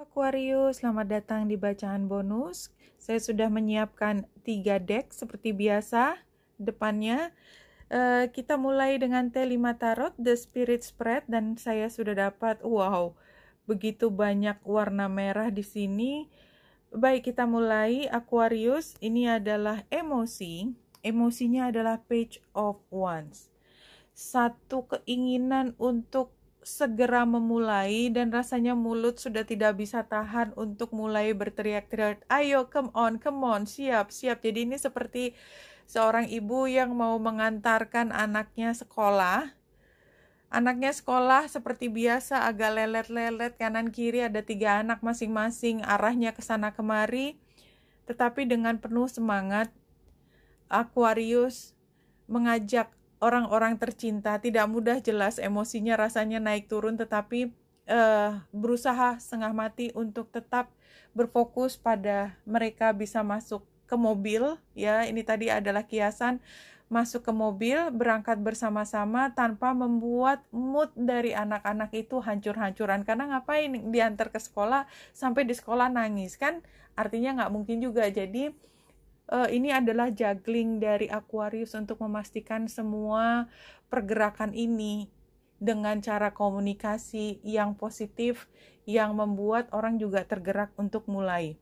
Aquarius, selamat datang di bacaan bonus. Saya sudah menyiapkan tiga deck seperti biasa depannya. Uh, kita mulai dengan T5 Tarot, The Spirit Spread, dan saya sudah dapat, wow, begitu banyak warna merah di sini. Baik, kita mulai. Aquarius, ini adalah emosi. Emosinya adalah Page of Wands. Satu keinginan untuk segera memulai dan rasanya mulut sudah tidak bisa tahan untuk mulai berteriak-teriak, "Ayo, come on, come on, siap, siap." Jadi ini seperti seorang ibu yang mau mengantarkan anaknya sekolah. Anaknya sekolah seperti biasa agak lelet-lelet kanan kiri ada tiga anak masing-masing arahnya ke sana kemari. Tetapi dengan penuh semangat Aquarius mengajak orang-orang tercinta tidak mudah jelas emosinya rasanya naik turun tetapi uh, berusaha setengah mati untuk tetap berfokus pada mereka bisa masuk ke mobil ya ini tadi adalah kiasan masuk ke mobil berangkat bersama-sama tanpa membuat mood dari anak-anak itu hancur-hancuran karena ngapain diantar ke sekolah sampai di sekolah nangis kan artinya nggak mungkin juga jadi uh, ini adalah juggling dari Aquarius untuk memastikan semua pergerakan ini dengan cara komunikasi yang positif yang membuat orang juga tergerak untuk mulai.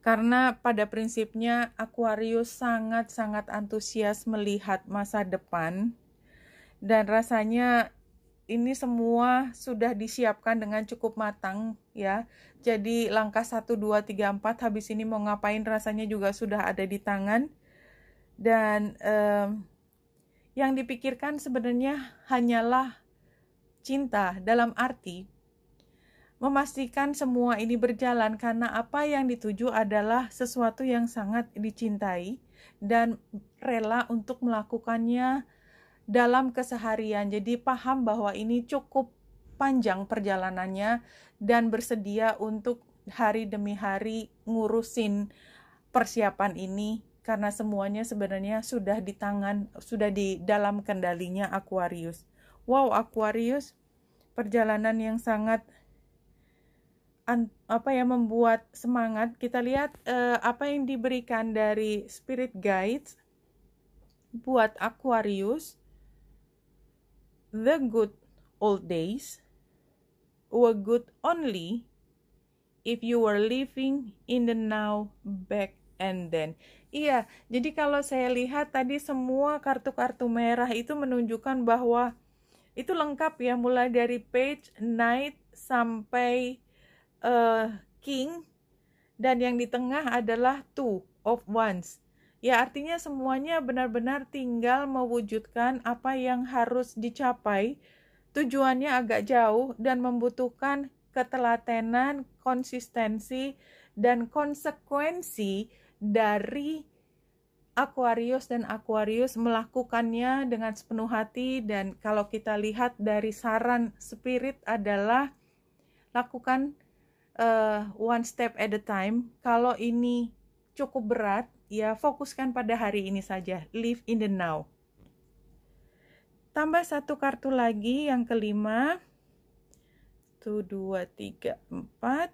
Karena pada prinsipnya Aquarius sangat-sangat antusias melihat masa depan dan rasanya ini semua sudah disiapkan dengan cukup matang ya. Jadi langkah 1 2 3 4 habis ini mau ngapain rasanya juga sudah ada di tangan. Dan um, yang dipikirkan sebenarnya hanyalah cinta dalam arti memastikan semua ini berjalan karena apa yang dituju adalah sesuatu yang sangat dicintai dan rela untuk melakukannya dalam keseharian. Jadi paham bahwa ini cukup panjang perjalanannya dan bersedia untuk hari demi hari ngurusin persiapan ini karena semuanya sebenarnya sudah di tangan, sudah di dalam kendalinya Aquarius. Wow, Aquarius perjalanan yang sangat an, apa ya membuat semangat. Kita lihat eh, apa yang diberikan dari spirit guides buat Aquarius the good old days were good only if you were living in the now back and then. Iya, jadi kalau saya lihat tadi semua kartu-kartu merah itu menunjukkan bahwa itu lengkap ya mulai dari page knight sampai uh, king dan yang di tengah adalah two of ones. Ya, artinya semuanya benar-benar tinggal mewujudkan apa yang harus dicapai. Tujuannya agak jauh dan membutuhkan ketelatenan, konsistensi, dan konsekuensi dari Aquarius dan Aquarius melakukannya dengan sepenuh hati dan kalau kita lihat dari saran spirit adalah lakukan uh, one step at a time. Kalau ini cukup berat, ya fokuskan pada hari ini saja, live in the now. Tambah satu kartu lagi, yang kelima. 1 dua, tiga, empat.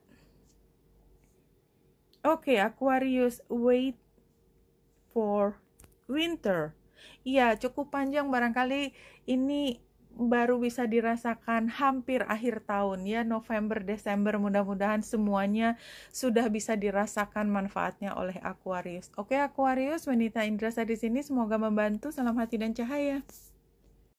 Oke, okay, Aquarius, wait for winter. Iya, cukup panjang barangkali ini baru bisa dirasakan hampir akhir tahun ya November Desember mudah-mudahan semuanya sudah bisa dirasakan manfaatnya oleh Aquarius. Oke Aquarius, Wanita Indra saya di sini semoga membantu. Salam hati dan cahaya.